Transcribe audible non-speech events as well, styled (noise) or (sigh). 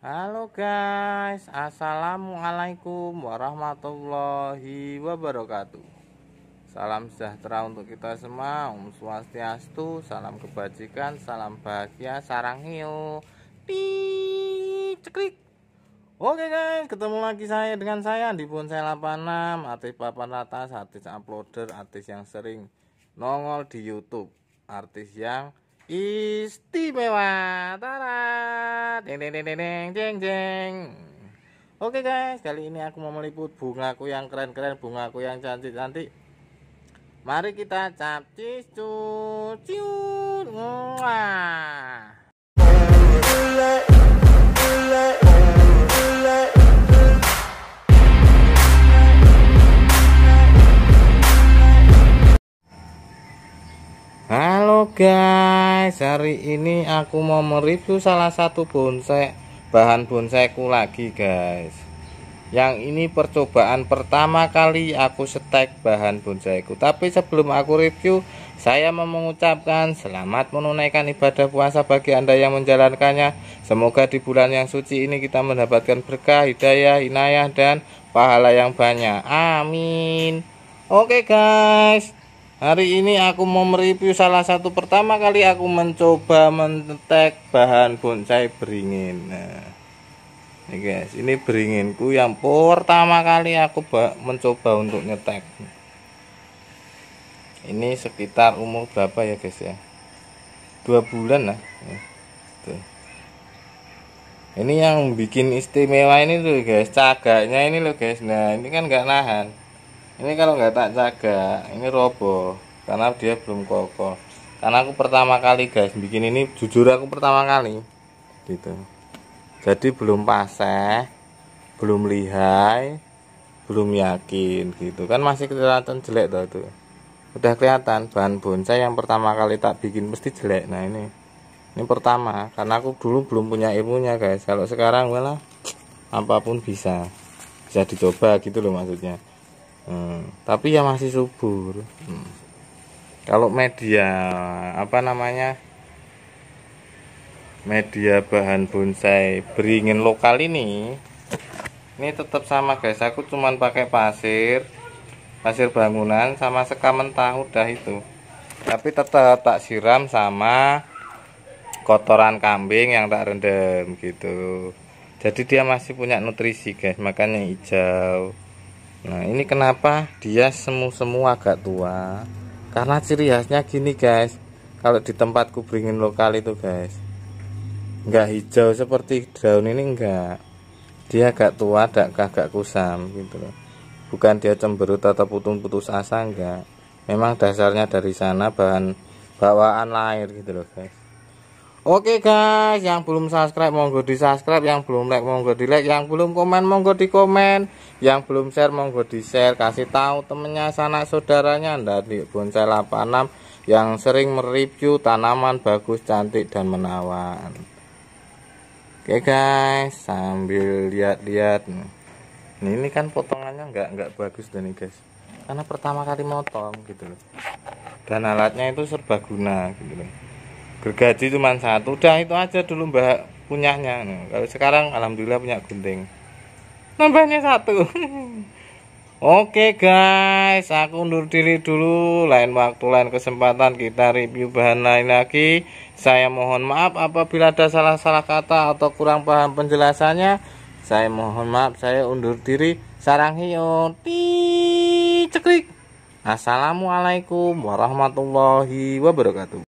Halo guys, Assalamualaikum warahmatullahi wabarakatuh Salam sejahtera untuk kita semua, Om Swastiastu, salam kebajikan, salam bahagia, sarang hiu ceklik Oke guys, ketemu lagi saya dengan saya di Bonsai 86 Artis papan atas, artis uploader, artis yang sering nongol di Youtube Artis yang istimewa. Tara, deng deng deng deng deng deng Oke guys, kali ini aku mau meliput bungaku yang keren-keren, bungaku yang cantik-cantik. Mari kita capcis cuciun. Wah. Oke guys, hari ini aku mau mereview salah satu bonsai bahan bonsaiku lagi guys. Yang ini percobaan pertama kali aku setek bahan bonsaiku. Tapi sebelum aku review, saya mau mengucapkan selamat menunaikan ibadah puasa bagi Anda yang menjalankannya. Semoga di bulan yang suci ini kita mendapatkan berkah, hidayah, inayah dan pahala yang banyak. Amin. Oke okay guys, Hari ini aku mau mereview salah satu pertama kali aku mencoba mentek bahan bonsai beringin. Nah, ini guys, ini beringinku yang pertama kali aku mencoba untuk nyetek. Ini sekitar umur berapa ya guys ya? Dua bulan lah. Ya, tuh. Ini yang bikin istimewa ini tuh guys, cagaknya ini loh guys. Nah ini kan nggak nahan ini kalau nggak tak jaga ini roboh karena dia belum kokoh karena aku pertama kali guys bikin ini jujur aku pertama kali gitu jadi belum paseh belum lihai belum yakin gitu kan masih kelihatan jelek tuh tuh udah kelihatan bahan bonsai yang pertama kali tak bikin mesti jelek nah ini ini pertama karena aku dulu belum punya ibunya guys kalau sekarang malah apapun bisa bisa dicoba gitu loh maksudnya hmm. tapi ya masih subur hmm. kalau media apa namanya media bahan bonsai beringin lokal ini ini tetap sama guys aku cuman pakai pasir pasir bangunan sama sekam mentah udah itu tapi tetap tak siram sama kotoran kambing yang tak rendam gitu jadi dia masih punya nutrisi guys makanya hijau Nah ini kenapa dia semu semua agak tua Karena ciri khasnya gini guys Kalau di tempat kubringin lokal itu guys Enggak hijau seperti daun ini enggak Dia agak tua agak agak kusam gitu loh Bukan dia cemberut atau putus-putus asa enggak Memang dasarnya dari sana bahan bawaan lahir gitu loh guys Oke guys, yang belum subscribe monggo di subscribe, yang belum like monggo di like, yang belum komen monggo di komen, yang belum share monggo di share, kasih tahu temennya sanak saudaranya dari bonsai 86 yang sering mereview tanaman bagus, cantik dan menawan. Oke guys, sambil lihat-lihat. Ini, kan potongannya nggak nggak bagus dan ini guys, karena pertama kali motong gitu loh. Dan alatnya itu serbaguna gitu loh gergaji cuma satu udah itu aja dulu mbak punyanya kalau sekarang alhamdulillah punya gunting nambahnya satu (laughs) Oke guys, aku undur diri dulu. Lain waktu, lain kesempatan kita review bahan lain lagi. Saya mohon maaf apabila ada salah-salah kata atau kurang paham penjelasannya. Saya mohon maaf, saya undur diri. Sarang hiyo, di ceklik. Assalamualaikum warahmatullahi wabarakatuh.